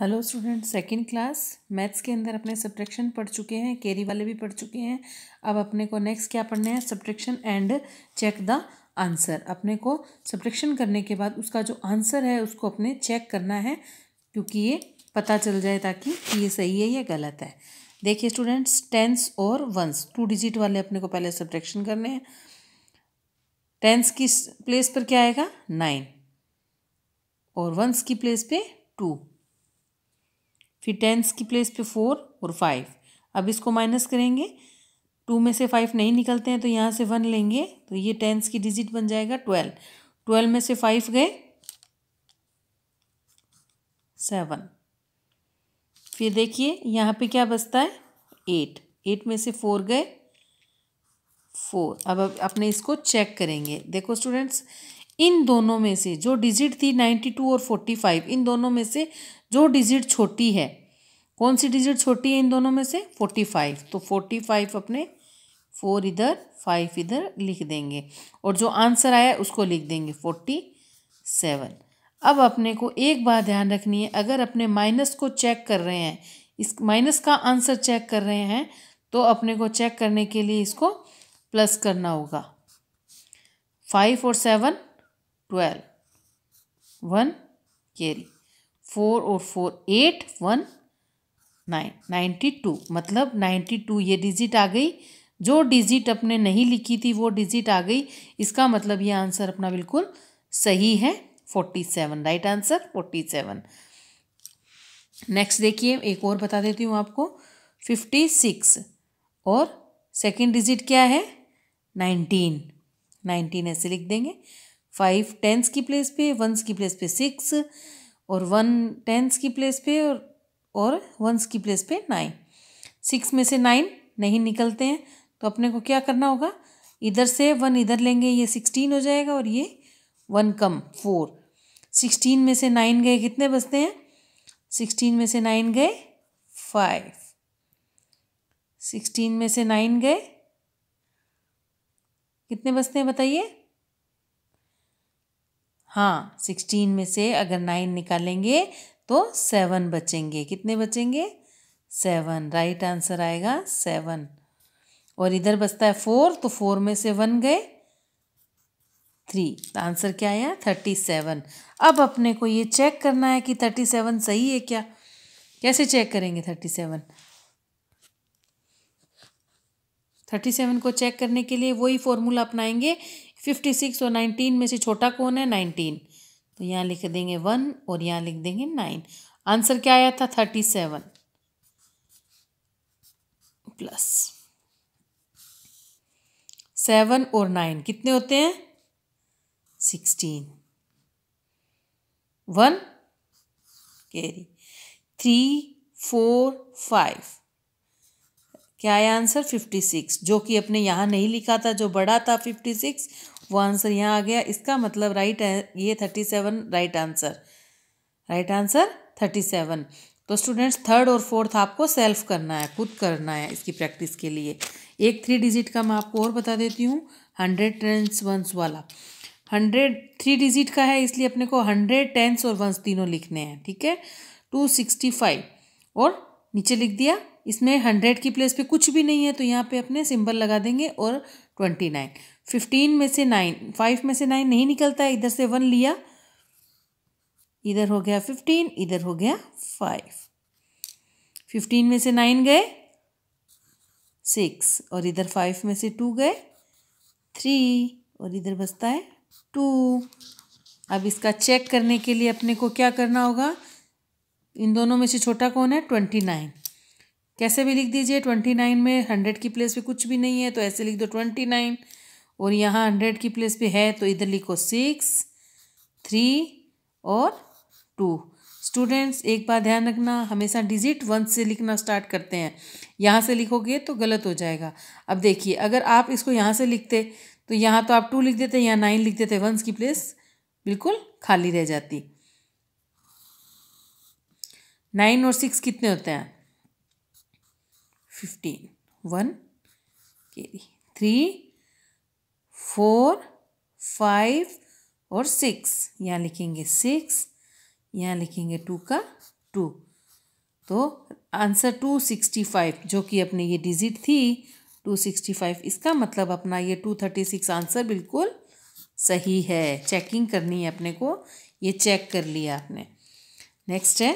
hello student second class maths के अंदर अपने सब्ट्रैक्शन पढ़ चुके हैं कैरी वाले भी पढ़ चुके हैं अब अपने को नेक्स्ट क्या पढ़ना है subtraction and check the answer अपने को सब्ट्रैक्शन करने के बाद उसका जो आंसर है उसको अपने चेक करना है क्योंकि ये पता चल जाए ताकि ये सही है या गलत है देखिए स्टूडेंट्स टेंस और वंस टू डिजिट वाले अपने को पहले सब्ट्रैक्शन करने हैं टेंस की प्लेस पर क्या आएगा नाइन और वंस की प्लेस पर टू फिर टेंस की प्लेस पे फोर और फाइव अब इसको माइनस करेंगे टू में से फाइव नहीं निकलते हैं तो यहाँ से वन लेंगे तो ये टेंस की डिजिट बन जाएगा ट्वेल्व ट्वेल्व में से फाइव गए सेवन फिर देखिए यहाँ पे क्या बचता है एट एट में से फोर गए फोर अब अपने इसको चेक करेंगे देखो स्टूडेंट्स इन दोनों में से जो डिजिट थी नाइन्टी टू और फोर्टी फाइव इन दोनों में से जो डिजिट छोटी है कौन सी डिजिट छोटी है इन दोनों में से फोर्टी फाइव तो फोर्टी फाइव अपने फोर इधर फाइव इधर लिख देंगे और जो आंसर आया उसको लिख देंगे फोर्टी सेवन अब अपने को एक बात ध्यान रखनी है अगर अपने माइनस को चेक कर रहे हैं इस माइनस का आंसर चेक कर रहे हैं तो अपने को चेक करने के लिए इसको प्लस करना होगा फाइव और seven twelve one carry four और four eight one nine ninety two मतलब नाइन्टी टू ये डिजिट आ गई जो डिजिट अपने नहीं लिखी थी वो डिजिट आ गई इसका मतलब ये आंसर अपना बिल्कुल सही है forty seven right answer forty seven next देखिए एक और बता देती हूँ आपको फिफ्टी सिक्स और सेकेंड डिजिट क्या है नाइनटीन नाइनटीन ऐसे लिख देंगे फाइव टेंस की प्लेस पे वंस की प्लेस पे सिक्स और वन टेंस की प्लेस पे और और वंस की प्लेस पे नाइन सिक्स में से नाइन नहीं निकलते हैं तो अपने को क्या करना होगा इधर से वन इधर लेंगे ये सिक्सटीन हो जाएगा और ये वन कम फोर सिक्सटीन में से नाइन गए कितने बचते हैं सिक्सटीन में से नाइन गए फाइव सिक्सटीन में से नाइन गए कितने बचते हैं बताइए हाँ सिक्सटीन में से अगर नाइन निकालेंगे तो सेवन बचेंगे कितने बचेंगे सेवन राइट आंसर आएगा सेवन और इधर बचता है फोर तो फोर में से वन गए थ्री तो आंसर क्या आया थर्टी सेवन अब अपने को ये चेक करना है कि थर्टी सेवन सही है क्या कैसे चेक करेंगे थर्टी सेवन थर्टी सेवन को चेक करने के लिए वही फॉर्मूला अपनाएंगे फिफ्टी सिक्स और नाइनटीन में से छोटा कौन है नाइनटीन तो यहाँ लिख देंगे वन और यहाँ लिख देंगे नाइन आंसर क्या आया था थर्टी सेवन प्लस सेवन और नाइन कितने होते हैं sixteen one carry three four five क्या आया आंसर फिफ्टी सिक्स जो कि अपने यहाँ नहीं लिखा था जो बड़ा था फिफ्टी सिक्स वो आंसर यहाँ आ गया इसका मतलब राइट ये thirty seven right answer right answer thirty seven तो स्टूडेंट्स थर्ड और फोर्थ आपको सेल्फ करना है खुद करना है इसकी प्रैक्टिस के लिए एक थ्री डिजिट का मैं आपको और बता देती हूँ हंड्रेड टेंस वंस वाला हंड्रेड थ्री डिजिट का है इसलिए अपने को हंड्रेड टेंस और वंस तीनों लिखने हैं ठीक है टू सिक्सटी फाइव और नीचे लिख दिया इसमें हंड्रेड की प्लेस पे कुछ भी नहीं है तो यहाँ पे अपने सिंबल लगा देंगे और ट्वेंटी नाइन फिफ्टीन में से नाइन फाइव में से नाइन नहीं निकलता है इधर से वन लिया इधर हो गया फिफ्टीन इधर हो गया फाइव फिफ्टीन में से नाइन गए सिक्स और इधर फाइव में से टू गए थ्री और इधर बचता है टू अब इसका चेक करने के लिए अपने को क्या करना होगा इन दोनों में से छोटा कौन है ट्वेंटी नाइन कैसे भी लिख दीजिए ट्वेंटी नाइन में हंड्रेड की प्लेस पे कुछ भी नहीं है तो ऐसे लिख दो ट्वेंटी नाइन और यहाँ हंड्रेड की प्लेस पे है तो इधर लिखो सिक्स थ्री और टू स्टूडेंट्स एक बात ध्यान रखना हमेशा डिजिट वन से लिखना स्टार्ट करते हैं यहाँ से लिखोगे तो गलत हो जाएगा अब देखिए अगर आप इसको यहाँ से लिखते तो यहाँ तो आप टू लिख देते यहाँ नाइन लिख देते वंस की प्लेस बिल्कुल खाली रह जाती नाइन और सिक्स कितने होते हैं fifteen one carry three four five और सिक्स यहाँ लिखेंगे सिक्स यहाँ लिखेंगे टू का टू तो आंसर टू सिक्सटी फाइव जो कि अपने ये डिजिट थी टू सिक्सटी फाइव इसका मतलब अपना ये टू थर्टी सिक्स आंसर बिल्कुल सही है चेकिंग करनी है अपने को ये चेक कर लिया आपने नेक्स्ट है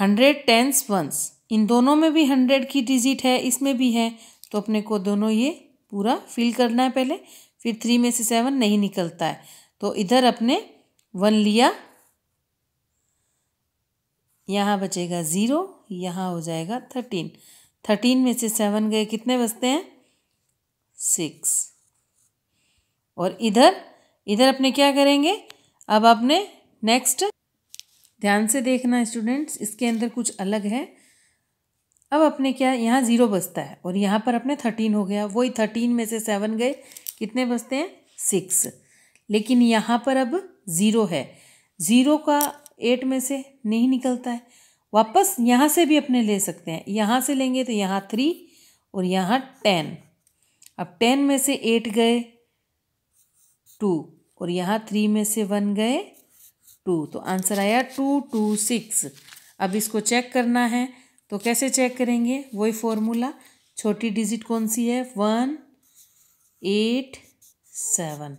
हंड्रेड टेंस वंस इन दोनों में भी हंड्रेड की डिजिट है इसमें भी है तो अपने को दोनों ये पूरा फिल करना है पहले फिर थ्री में से सेवन नहीं निकलता है तो इधर अपने वन लिया यहाँ बचेगा ज़ीरो यहाँ हो जाएगा थर्टीन थर्टीन में से सेवन गए कितने बचते हैं सिक्स और इधर इधर अपने क्या करेंगे अब आपने नेक्स्ट ध्यान से देखना स्टूडेंट्स इसके अंदर कुछ अलग है अब अपने क्या यहाँ ज़ीरो बचता है और यहाँ पर अपने थर्टीन हो गया वही थर्टीन में से सेवन गए कितने बचते हैं सिक्स लेकिन यहाँ पर अब ज़ीरो है ज़ीरो का एट में से नहीं निकलता है वापस यहाँ से भी अपने ले सकते हैं यहाँ से लेंगे तो यहाँ थ्री और यहाँ टेन अब टेन में से एट गए टू और यहाँ थ्री में से वन गए टू तो आंसर आया टू टू सिक्स अब इसको चेक करना है तो कैसे चेक करेंगे वही फॉर्मूला छोटी डिजिट कौन सी है वन एट सेवन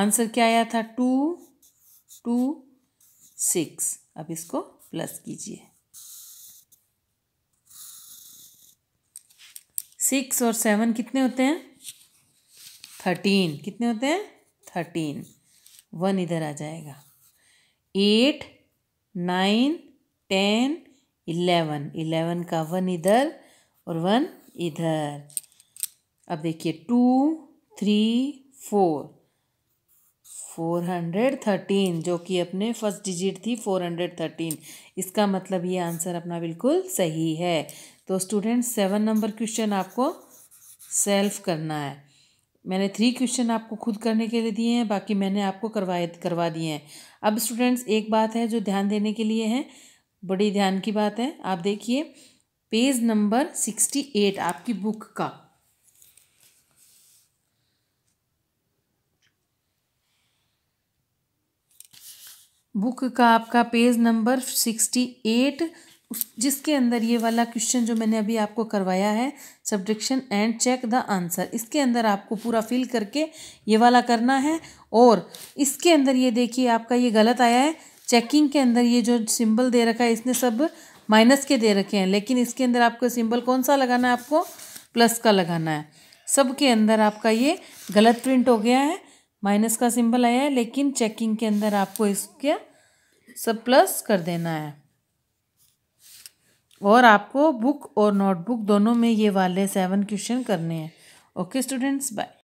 आंसर क्या आया था टू टू सिक्स अब इसको प्लस कीजिए सिक्स और सेवन कितने होते हैं थर्टीन कितने होते हैं थर्टीन वन इधर आ जाएगा eight nine ten eleven eleven का वन इधर और वन इधर अब देखिए two three four four hundred thirteen जो कि अपने फर्स्ट डिजिट थी फोर हंड्रेड थर्टीन इसका मतलब ये आंसर अपना बिल्कुल सही है तो स्टूडेंट सेवन नंबर क्वेश्चन आपको सेल्फ करना है मैंने थ्री क्वेश्चन आपको खुद करने के लिए दिए हैं बाकी मैंने आपको करवाए करवा दिए हैं अब स्टूडेंट्स एक बात है जो ध्यान देने के लिए है बड़ी ध्यान की बात है आप देखिए पेज नंबर सिक्सटी एट आपकी बुक का बुक का आपका पेज नंबर सिक्सटी एट उस जिसके अंदर ये वाला क्वेश्चन जो मैंने अभी आपको करवाया है subtraction and check the answer इसके अंदर आपको पूरा फिल करके ये वाला करना है और इसके अंदर ये देखिए आपका ये गलत आया है चेकिंग के अंदर ये जो सिंबल दे रखा है इसने सब माइनस के दे रखे हैं लेकिन इसके अंदर आपको सिंबल कौन सा लगाना है आपको प्लस का लगाना है सब के अंदर आपका ये गलत प्रिंट हो गया है माइनस का सिंबल आया है लेकिन चेकिंग के अंदर आपको इसके सब प्लस कर देना है और आपको बुक और नोटबुक दोनों में ये वाले सेवन क्वेश्चन करने हैं ओके स्टूडेंट्स बाय